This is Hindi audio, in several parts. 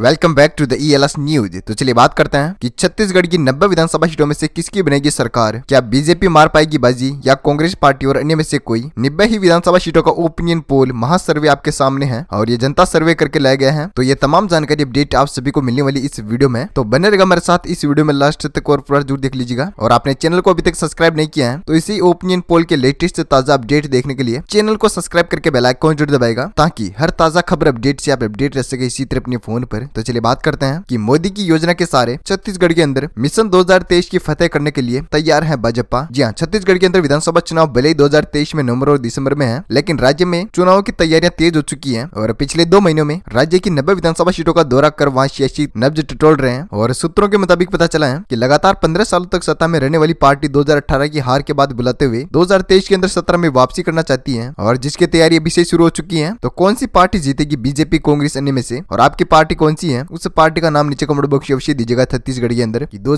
welcome back to the ELS news तो चलिए बात करते हैं कि छत्तीसगढ़ की नब्बे विधानसभा सीटों में से किसकी बनेगी सरकार क्या बीजेपी मार पाएगी बाजी या कांग्रेस पार्टी और अन्य में से कोई नब्बे ही विधानसभा सीटों का ओपिनियन पोल महासर्वे आपके सामने है और ये जनता सर्वे करके लाए गए हैं तो ये तमाम जानकारी अपडेट आप सभी को मिलने वाली इस वीडियो में तो बने रहेगा मेरे साथ इस वीडियो में लास्ट तक और पूरा जरूर देख लीजिएगा और आपने चैनल को अभी तक सब्सक्राइब नहीं किया है तो इसी ओपिनियन पोल के लेटेस्ट ताजा अपडेट देखने के लिए चैनल को सब्सक्राइब करके बेलाइकॉन जरूर दबाएगा ताकि हर ताजा खबर अपडेट से आप अपडेट रह सके इसी तरह अपने फोन पर तो चलिए बात करते हैं कि मोदी की योजना के सारे छत्तीसगढ़ के अंदर मिशन 2023 की फतेह करने के लिए तैयार है भाजपा जी हाँ छत्तीसगढ़ के अंदर विधानसभा चुनाव भले ही दो में नवंबर और दिसंबर में है लेकिन राज्य में चुनाव की तैयारियां तेज हो चुकी है और पिछले दो महीनों में राज्य की नब्बे विधानसभा सीटों का दौरा कर वहाँ सियासी नब्ज टटोल रहे हैं और सूत्रों के मुताबिक पता चला है की लगातार पंद्रह सालों तक सत्ता में रहने वाली पार्टी दो की हार के बाद बुलाते हुए दो के अंदर सत्रह में वापसी करना चाहती है और जिसकी तैयारी अभी से शुरू हो चुकी है तो कौन सी पार्टी जीतेगी बीजेपी कांग्रेस अन्य में से और आपकी पार्टी कौन सी है उस पार्टी का नाम नीचे कमेंट बॉक्स अवश्य दीजिएगा छत्तीसगढ़ के अंदर दो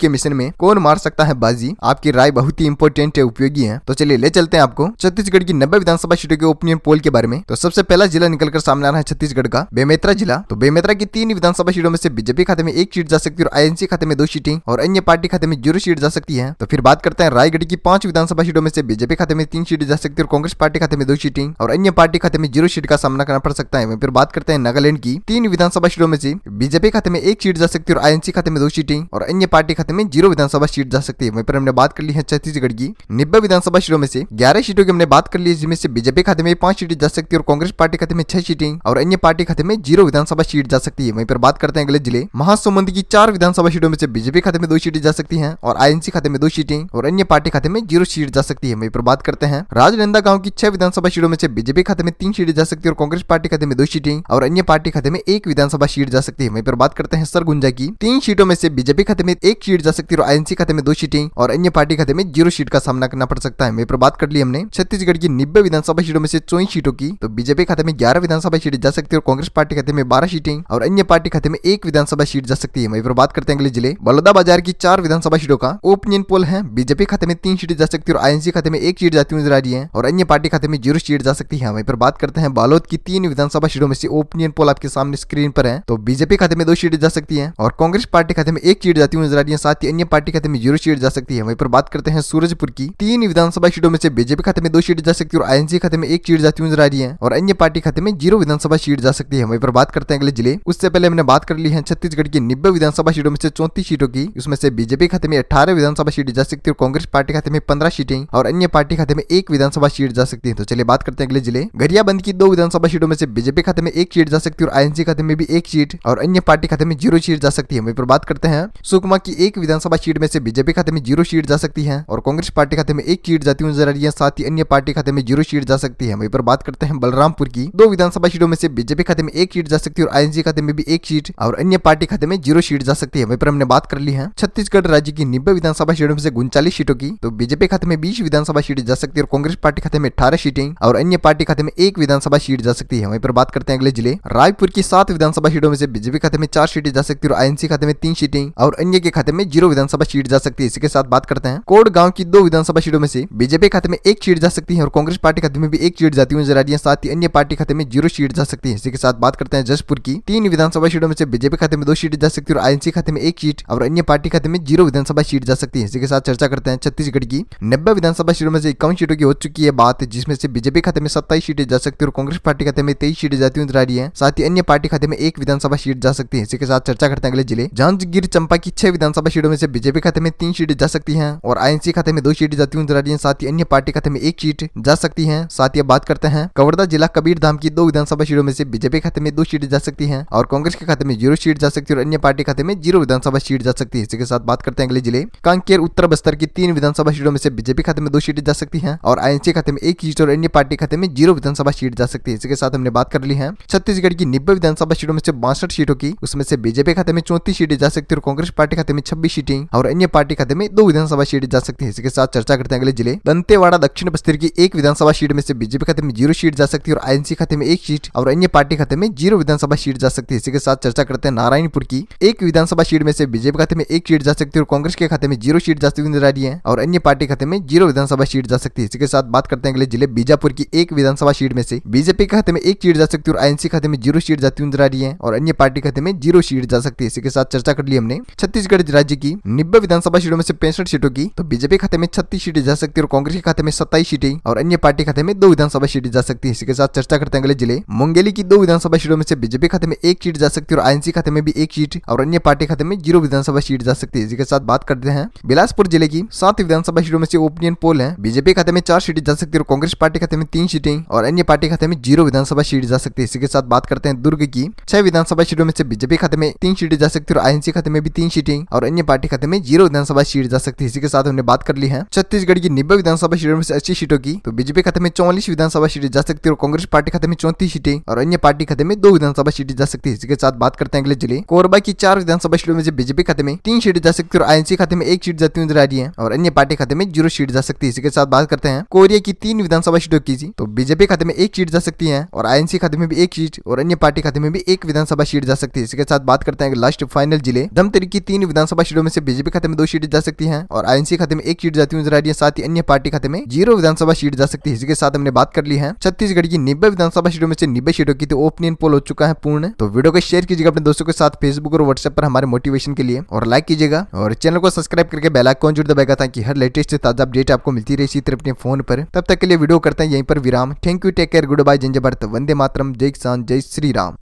के मिशन में कौन मार सकता है बाजी आपकी राय बहुत ही इंपोर्टेंट है उपयोगी है तो चलिए ले चलते हैं आपको छत्तीसगढ़ की नब्बे विधानसभा सीटों के ओपिनियन पोल के बारे में तो सबसे पहला जिला निकलकर सामने आ रहा है छत्तीसगढ़ का बेमेतरा जिला तो बेमेतरा की तीन विधानसभा सीटों में से बीजेपी खाते में एक सीट जा सकती है और आईएनसी खाते में दो सीटें और अन्य पार्टी खाते में जीरो सीट जा सकती है तो फिर बात करते हैं रायगढ़ की पांच विधानसभा सीटों में से बीजेपी खाते में तीन सीट जा सकती है और कांग्रेस पार्टी खाते में दो सीटें और अन्य पार्टी खाते में जीरो सीट का सामना करना पड़ सकता है फिर बात करते हैं नागालैंड की तीन विधानसभा महाराष्ट्र में से बीजेपी खाते में एक सीट जा सकती है और आईएनसी खाते में दो सीटें और अन्य पार्टी खाते में जीरो विधानसभा सीट जा सकती है वहीं पर हमने बात कर ली है छत्तीसगढ़ की निब्बे विधानसभा सीटों में से ग्यारह सीटों की हमने बात कर ली जिसमें से बीजेपी खाते में पांच सीटें जा सकती है और कांग्रेस पार्टी खाते में छह सीटें और अन्य पार्टी खाते में जीरो विधानसभा सीट जा सकती है वहीं पर बात करते हैं अगले जिले महासमुंद की चार विधानसभा सीटों में से बीजेपी खाते में दो सीटें जा सकती है और आईएनसी खाते में दो सीटें और अन्य पार्टी खाते में जीरो सीट जा सकती है वहीं पर बात करते हैं राजनंदा गांव की छह विधानसभा सीटों में से बीजेपी खाते में तीन सीटें जा सकती है और कांग्रेस पार्टी खाते में दो सीटें और अन्य पार्टी खाते में एक विधानसभा लोकसभा सीट जा सकती है वहीं पर बात करते हैं सरगुंजा की तीन सीटों में से बीजेपी खाते में एक सीट जा सकती है और आईएनसी खाते में दो सीटें और अन्य पार्टी खाते में जीरो सीट का सामना करना पड़ सकता है वहीं पर बात कर ली हमने छत्तीसगढ़ की नब्बे विधानसभा सीटों में से चौबीस सीटों की तो बीजेपी खाते में ग्यारह विधानसभा सीट जा सकती है और कांग्रेस पार्टी खाते में बारह सीटें और अन्य पार्टी खाते में एक विधानसभा सीट जा सकती है वहीं पर बात करते हैं अगले जिले बलौदा बाजार की चार विधानसभा सीटों का ओपिनियन पोल है बीजेपी खाते में तीन सीटें जा सकती है और आईएनसी खाते में एक सीट जाती नजर आ रही है और अन्य पार्टी खाते में जीरो सीट जा सकती है वहीं पर बात करते हैं बालोद की तीन विधानसभा सीटों में से ओपिनियन पोल आपके सामने स्क्रीन पर है हैं तो बीजेपी खाते में दो सीटें जा सकती है और कांग्रेस पार्टी खाते में एक सीट जाती हुई नजर आ रही है साथ ही अन्य पार्टी खाते में जीरो सीट जा सकती है वहीं पर बात करते हैं सूरजपुर की तीन विधानसभा सीटों में से बीजेपी खाते में दो सीट जा सकती है और आईएनसी खाते में एक सीट जाती हुई नजर आ रही है और अन्य पार्टी खाते में जीरो विधानसभा सीट जा सकती है वहीं पर बात करते हैं अगले जिले उससे पहले हमने बात कर ली है छत्तीसगढ़ की नब्बे विधानसभा सीटों में से चौंतीस सीटों की उसमें से बीजेपी खाते में अठारह विधानसभा सीट जा सकती है और कांग्रेस पार्टी खाते में पंद्रह सीटें और अन्य पार्टी खाते में एक विधानसभा सीट जा सकती है तो चलिए बात करते हैं अगले जिले गरियाबंद की दो विधानसभा सीटों में से बीजेपी खाते में एक सीट जा सकती है और आईएनसी खाते में भी एक एक सीट और अन्य पार्टी खाते में जीरो सीट जा सकती है वहीं पर बात करते हैं सुकमा की एक विधानसभा सीट में से बीजेपी खाते में जीरो सीट जा सकती है और कांग्रेस पार्टी खाते में एक सीट जाती हुई नजर आ रही है साथ ही अन्य पार्टी खाते में जीरो सीट जा सकती है वहीं पर बात करते हैं बलरामपुर की दो विधानसभा सीटों में से बीजेपी खाते में एक सीट जा सकती है और आईएनसी खाते में भी एक सीट और अन्य पार्टी खाते में जीरो सीट जा सकती है वहीं पर हमने बात कर ली है छत्तीसगढ़ राज्य की नब्बे विधानसभा सीटों में से उनचालीस सीटों की तो बीजेपी खाते में बीस विधानसभा सीट जा सकती है और कांग्रेस पार्टी खाते में अठारह सीटें और अन्य पार्टी खाते में एक विधानसभा सीट जा सकती है वहीं पर बात करते हैं अगले जिले रायपुर की सात विधानसभा सीटों में से बीजेपी खाते में चार सीटें जा सकती है और आईएनसी खाते में तीन सीटें और अन्य के खाते में जीरो विधानसभा सीट जा सकती है इसी साथ बात करते हैं कोड गांव की दो विधानसभा सीटों में से बीजेपी खाते में एक सीट जा सकती है और कांग्रेस पार्टी खाते में भी एक सीट जाती हुई नजर आ रही है साथ ही अन्य पार्टी खाते में जीरो सीट जा सकती है इसी के साथ बात करते हैं जसपुर की तीन विधानसभा सीटों में से बीजेपी खाते में दो सीट जा सकती है और आईएनसी खाते में एक सीट और अन्य पार्टी खाते में जीरो विधानसभा सीट जा सकती है इसी के साथ चर्चा करते हैं छत्तीसगढ़ की नब्बे विधानसभा सीटों में से इक्यावन सीटों की हो चुकी है बात जिसमें से बीजेपी खाते में सत्ताईस सीटें जा सकती है और कांग्रेस पार्टी खाते में तेईस सीटें जाती हुई नजर आ रही है साथ ही अन्य पार्टी खाते में एक विधानसभा सीट जा सकती है इसी के साथ चर्चा करते हैं अगले जिले जांजगीर चंपा की छह विधानसभा सीटों में से बीजेपी खाते में तीन सीट जा सकती है और आईएनसी खाते में दो सीट जाती है साथ ही अन्य पार्टी खाते में एक सीट जा सकती है साथ ही बात करते हैं कवर्धा जिला कबीर धाम की दो विधानसभा सीटों में से बीजेपी खाते में दो सीट जा सकती है और कांग्रेस के खाते में जीरो सीट जा सकती है और अन्य पार्टी खाते में जीरो विधानसभा सीट जा सकती है इसके साथ बात करते हैं अगले जिले कांकेर उत्तर बस्तर की तीन विधानसभा सीटों में से बीजेपी खाते में दो सीट जा सकती है और आईएनसी खाते में एक सीट और अन्य पार्टी खाते में जीरो विधानसभा सीट जा सकती है इसके साथ हमने बात कर ली है छत्तीसगढ़ की नब्बे विधानसभा सीटों में से से बासठ सीटों की उसमें से बीजेपी खाते में चौंतीस सीटें जा सकती है और कांग्रेस पार्टी खाते में छब्बीस सीटें और अन्य पार्टी खाते में दो विधानसभा सीटें जा सकती है इसके साथ चर्चा करते हैं अगले जिले दंतेवाड़ा दक्षिण बस्तर की एक विधानसभा सीट में से बीजेपी खाते में जीरो सीट जा सकती है और आईएनसी खाते में एक सीट और अन्य पार्टी खाते में जीरो विधानसभा सीट जा सकती है इसके साथ चर्चा करते हैं नारायणपुर की एक विधानसभा सीट में से बीजेपी खाते में एक सीट जा सकती है और कांग्रेस के खाते में जीरो सीट जा सकती नजर आ रही है और अन्य पार्टी खाते में जीरो विधानसभा सीट जा सकती है इसके साथ बात करते हैं अगले जिले बीजापुर की एक विधानसभा सीट में से बीजेपी के खाते में एक सीट जा सकती है और आईएनसी खाते में जीरो सीट जाती नजर आ रही है और अन्य पार्टी खाते में जीरो सीट जा सकती है इसी के साथ चर्चा कर ली हमने छत्तीसगढ़ राज्य की नब्बे विधानसभा सीटों में से पैंसठ सीटों की तो बीजेपी खाते में छत्तीस सीटें जा सकती है और कांग्रेस के खाते में सत्ताईस सीटें और अन्य पार्टी खाते में दो विधानसभा सीटें जा सकती है इसके साथ चर्चा करते हैं अगले जिले मुंगेली की दो विधानसभा सीटों में से बीजेपी खाते में एक सीट जा सकती है और आईएनसी खाते में भी एक सीट और अन्य पार्टी खाते में जीरो विधानसभा सीट जा सकती है इसी के साथ बात करते हैं बिलासपुर जिले की सात विधानसभा सीटों में से ओपिनियन पोल है बीजेपी खाते में चार सीटें जा सकती है और कांग्रेस पार्टी खाते में तीन सीटें और अन्य पार्टी खाते में जीरो विधानसभा सीट जा सकती है इसके साथ बात करते हैं दुर्ग की छह विधानसभा सीटों में से बीजेपी खाते में तीन सीटें जा सकती है और आई खाते में भी तीन सीटें और अन्य पार्टी खाते में जीरो विधानसभा सीट जा सकती है इसी के साथ हमने बात कर ली है छत्तीसगढ़ की नब्बे विधानसभा सीटों में से अस्सी सीटों की तो बीजेपी खाते में चौवालीस विधानसभा सीटें जा सकती है और कांग्रेस पार्टी खाते में चौंतीस सीटें और अन्य पार्टी खाते में दो विधानसभा सीटें जा सकती है इसके साथ बात करते हैं अगले जिले कोरबा की चार विधानसभा सीटों में से बीजेपी खाते में तीन सीटें जा सकती है और आई खाते में एक सीट जाती हुई नजर आ रही है और अन्य पार्टी खाते में जीरो सीट जा सकती है इसी के साथ बात करते हैं कोरिया की तीन विधानसभा सीटों की तो बीजेपी खाते में एक सीट जा सकती है और आई खाते में भी एक सीट और अन्य पार्टी खाते में भी एक विधानसभा सीट जा सकती है इसके साथ बात करते हैं लास्ट फाइनल जिले धमतरी की तीन विधानसभा सीटों में से बीजेपी खाते में दो सीट जा सकती है और आईएनसी खाते में एक सीट जाती हुई नजर आ रही है साथ ही अन्य पार्टी खाते में जीरो विधानसभा सीट जा सकती है इसके साथ हमने बात कर ली है छत्तीसगढ़ की निब्बे विधानसभा सीटों में से नब्बे सीटों की तो ओपिनियन पोल हो चुका है पूर्ण तो वीडियो को शेयर कीजिएगा अपने दोस्तों के साथ फेसबुक और व्हाट्सएप पर हमारे मोटिवेशन के लिए और लाइक कीजिएगा और चैनल को सब्सक्राइब करके बेलाइकॉन जुड़ दबाएगा ताकि हर लेटेस्ट ताजा अपडेट आपको मिलती रहे इसी तरह अपने फोन पर तब तक के लिए वीडियो करते हैं यहीं पर विराम thank you take care good bye जंजय भारत वंदे मातरम जय किसान जय श्री राम